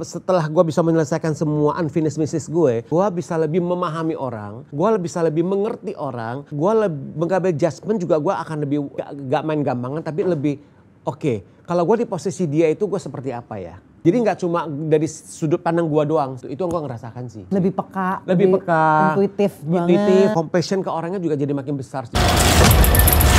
setelah gue bisa menyelesaikan semua unfinished business gue, gue bisa lebih memahami orang, gue bisa lebih mengerti orang, gue lebih mengambil adjustment juga gue akan lebih gak, gak main gampangan tapi lebih oke. Okay, kalau gue di posisi dia itu gue seperti apa ya? Jadi nggak cuma dari sudut pandang gue doang, itu yang gue ngerasakan sih. Lebih peka, lebih, lebih peka, intuitif, banget. Intuitif, compassion ke orangnya juga jadi makin besar. Sih.